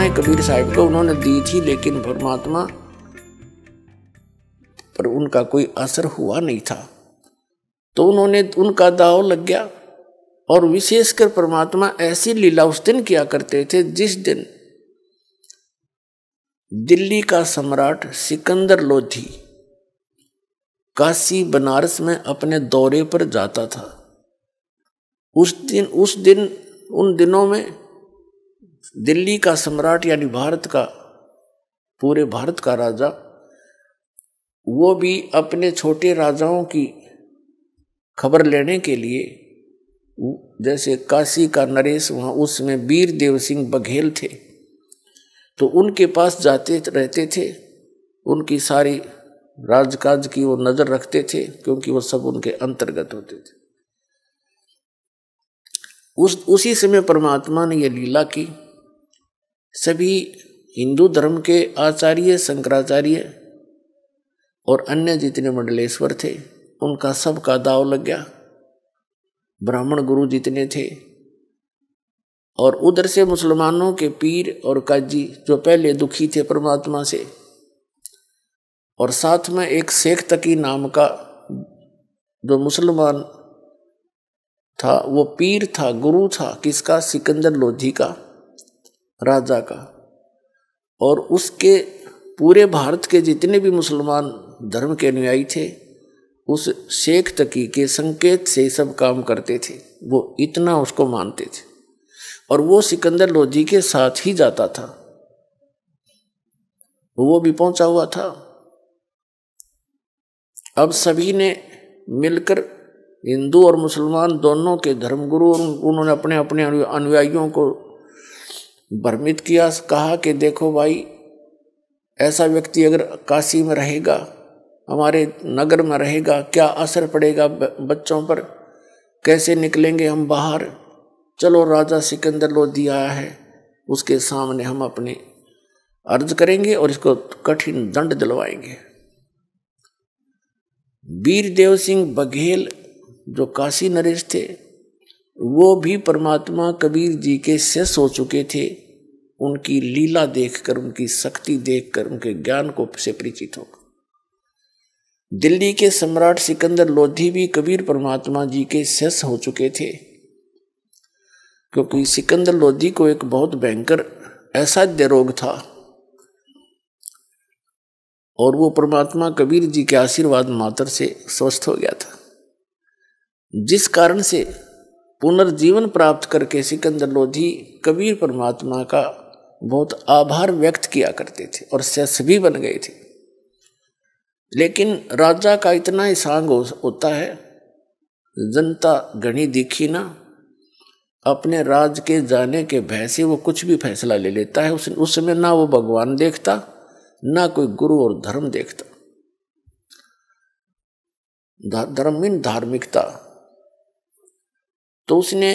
प्रेरणाएं कबीर साहब को उन्होंने दी थी लेकिन परमात्मा पर उनका कोई असर हुआ नहीं था तो उन्होंने उनका दाव लग गया और विशेषकर परमात्मा ऐसी लीला उस दिन किया करते थे जिस दिन दिल्ली का सम्राट सिकंदर लोधी काशी बनारस में अपने दौरे पर जाता था उस दिन उस दिन उन दिनों में दिल्ली का सम्राट यानी भारत का पूरे भारत का राजा वो भी अपने छोटे राजाओं की खबर लेने के लिए जैसे काशी का नरेश वहाँ उसमें वीर देव सिंह बघेल थे तो उनके पास जाते रहते थे उनकी सारी राजकाज की वो नज़र रखते थे क्योंकि वो सब उनके अंतर्गत होते थे उस उसी समय परमात्मा ने ये लीला की सभी हिंदू धर्म के आचार्य शंकराचार्य और अन्य जितने मंडलेश्वर थे उनका सबका दाव लग गया ब्राह्मण गुरु जितने थे और उधर से मुसलमानों के पीर और काजी जो पहले दुखी थे परमात्मा से और साथ में एक शेख तकी नाम का जो मुसलमान था वो पीर था गुरु था किसका सिकंदर लोधी का राजा का और उसके पूरे भारत के जितने भी मुसलमान धर्म के अनुयायी थे उस शेख तकी के संकेत से सब काम करते थे वो इतना उसको मानते थे और वो सिकंदर लोधी के साथ ही जाता था वो भी पहुंचा हुआ था अब सभी ने मिलकर हिंदू और मुसलमान दोनों के धर्मगुरु और उन्होंने अपने अपने अनुयायियों को भ्रमित किया कहा कि देखो भाई ऐसा व्यक्ति अगर काशी में रहेगा हमारे नगर में रहेगा क्या असर पड़ेगा बच्चों पर कैसे निकलेंगे हम बाहर चलो राजा सिकंदर लोधी आया है उसके सामने हम अपने अर्ज करेंगे और इसको कठिन दंड दिलवाएंगे वीरदेव सिंह बघेल जो काशी नरेश थे वो भी परमात्मा कबीर जी के से सो चुके थे उनकी लीला देखकर उनकी शक्ति देखकर उनके ज्ञान को से परिचित हो दिल्ली के सम्राट सिकंदर लोधी भी कबीर परमात्मा जी के शेष हो चुके थे क्योंकि सिकंदर लोधी को एक बहुत भयंकर असाध्य रोग था और वो परमात्मा कबीर जी के आशीर्वाद मात्र से स्वस्थ हो गया था जिस कारण से पुनर्जीवन प्राप्त करके सिकंदर लोधी कबीर परमात्मा का बहुत आभार व्यक्त किया करते थे और सस भी बन गए थे लेकिन राजा का इतना ही सांग होता है जनता घनी दिखी ना अपने राज के जाने के भय से वो कुछ भी फैसला ले लेता है उस उस समय ना वो भगवान देखता ना कोई गुरु और धर्म देखता धर्म इन धार्मिकता तो उसने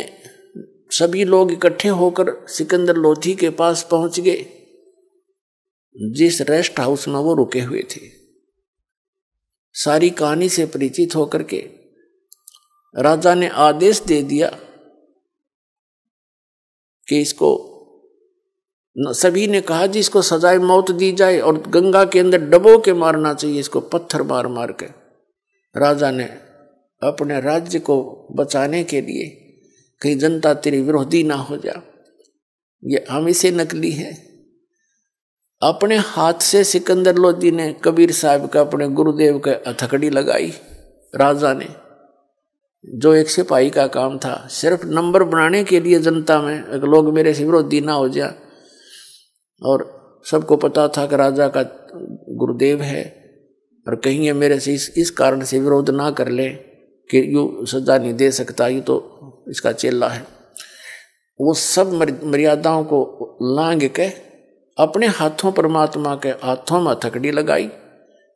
सभी लोग इकट्ठे होकर सिकंदर लोधी के पास पहुंच गए जिस रेस्ट हाउस में वो रुके हुए थे सारी कहानी से परिचित होकर के राजा ने आदेश दे दिया कि इसको सभी ने कहा जी इसको सजाए मौत दी जाए और गंगा के अंदर डबो के मारना चाहिए इसको पत्थर मार मार के राजा ने अपने राज्य को बचाने के लिए कहीं जनता तेरी विरोधी ना हो जा ये हम इसे नकली है अपने हाथ से सिकंदर लोधी ने कबीर साहब का अपने गुरुदेव का अथकड़ी लगाई राजा ने जो एक सिपाही का काम था सिर्फ नंबर बनाने के लिए जनता में लोग मेरे से विरोधी ना हो जा और सबको पता था कि राजा का गुरुदेव है और कहीं ये मेरे से इस इस कारण से विरोध ना कर लें कि यूँ सजा नहीं दे सकता ये तो इसका चेला है वो सब मर्यादाओं को लांग के अपने हाथों परमात्मा के हाथों में थकड़ी लगाई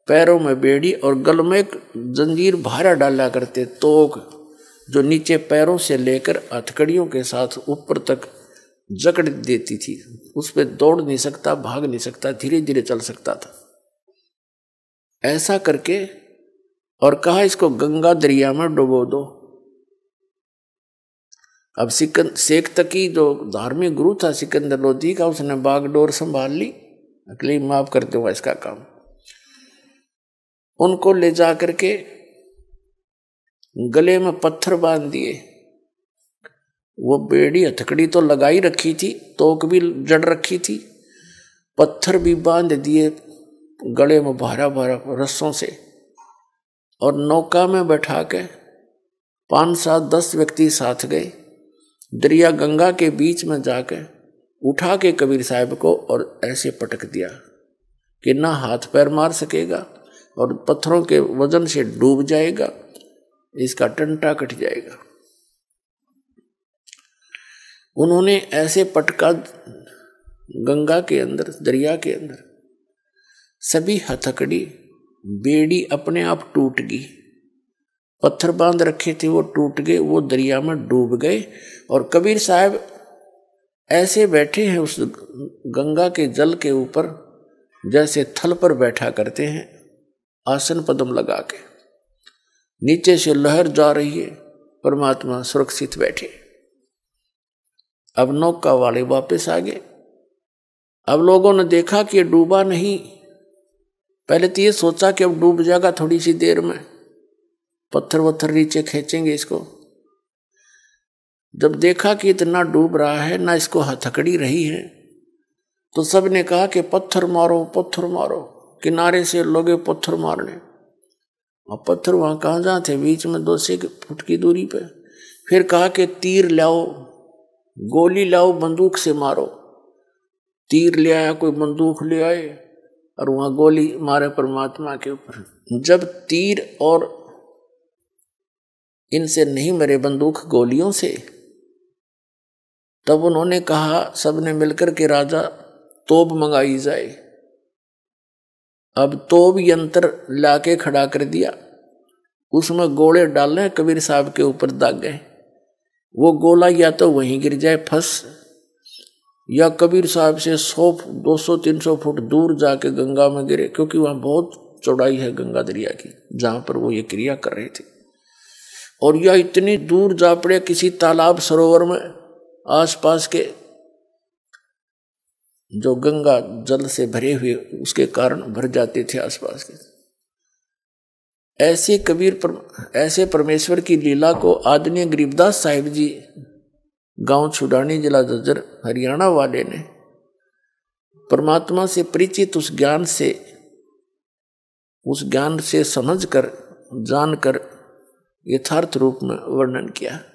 पैरों में बेड़ी और गल में एक जंजीर भारा डाला करते तोक जो नीचे पैरों से लेकर हथकड़ियों के साथ ऊपर तक जकड़ देती थी उस पर दौड़ नहीं सकता भाग नहीं सकता धीरे धीरे चल सकता था ऐसा करके और कहा इसको गंगा दरिया में डुबो दो अब सिकंद शेख तकी जो धार्मिक गुरु था सिकंदर लोधी का उसने बागडोर संभाल ली अकली माफ करते हुआ इसका काम उनको ले जा करके गले में पत्थर बांध दिए वो बेड़ी हथकड़ी तो लगाई रखी थी तोक भी जड़ रखी थी पत्थर भी बांध दिए गले में भारा भारा रस्सों से और नौका में बैठा के पाँच सात दस व्यक्ति साथ गए दरिया गंगा के बीच में जाके उठा के कबीर साहब को और ऐसे पटक दिया कि ना हाथ पैर मार सकेगा और पत्थरों के वजन से डूब जाएगा इसका टंटा कट जाएगा उन्होंने ऐसे पटका गंगा के अंदर दरिया के अंदर सभी हथकड़ी बेड़ी अपने आप टूट गई पत्थर बांध रखे थे वो टूट गए वो दरिया में डूब गए और कबीर साहब ऐसे बैठे हैं उस गंगा के जल के ऊपर जैसे थल पर बैठा करते हैं आसन पदम लगा के नीचे से लहर जा रही है परमात्मा सुरक्षित बैठे अब नौका वाले वापस आ गए अब लोगों ने देखा कि डूबा नहीं पहले तो ये सोचा कि अब डूब जाएगा थोड़ी सी देर में पत्थर वत्थर नीचे खींचेंगे इसको जब देखा कि इतना डूब रहा है ना इसको हथकड़ी रही है तो सब ने कहा कि पत्थर मारो पत्थर मारो किनारे से लोगे पत्थर मारने और पत्थर वहाँ कहाँ जहाँ थे बीच में दो से फुट की दूरी पे फिर कहा कि तीर लाओ गोली लाओ बंदूक से मारो तीर ले आया कोई बंदूक ले आए और वहाँ गोली मारे परमात्मा के ऊपर जब तीर और इनसे नहीं मरे बंदूक गोलियों से तब उन्होंने कहा सबने मिलकर के राजा तोप मंगाई जाए अब तोप यंत्र लाके खड़ा कर दिया उसमें गोले डाले कबीर साहब के ऊपर दाग गए वो गोला या तो वहीं गिर जाए फंस या कबीर साहब से 100 200 सौ फुट दूर जाके गंगा में गिरे क्योंकि वहाँ बहुत चौड़ाई है गंगा दरिया की जहां पर वो ये क्रिया कर रहे थे और यह इतनी दूर जा पड़े किसी तालाब सरोवर में आसपास के जो गंगा जल से भरे हुए उसके कारण भर जाते थे आसपास के ऐसे कबीर पर, ऐसे परमेश्वर की लीला को आदनीय गरीबदास साहिब जी गांव छुडानी जिला जजर हरियाणा वाले ने परमात्मा से परिचित उस ज्ञान से उस ज्ञान से समझकर जानकर यथार्थ रूप में वर्णन किया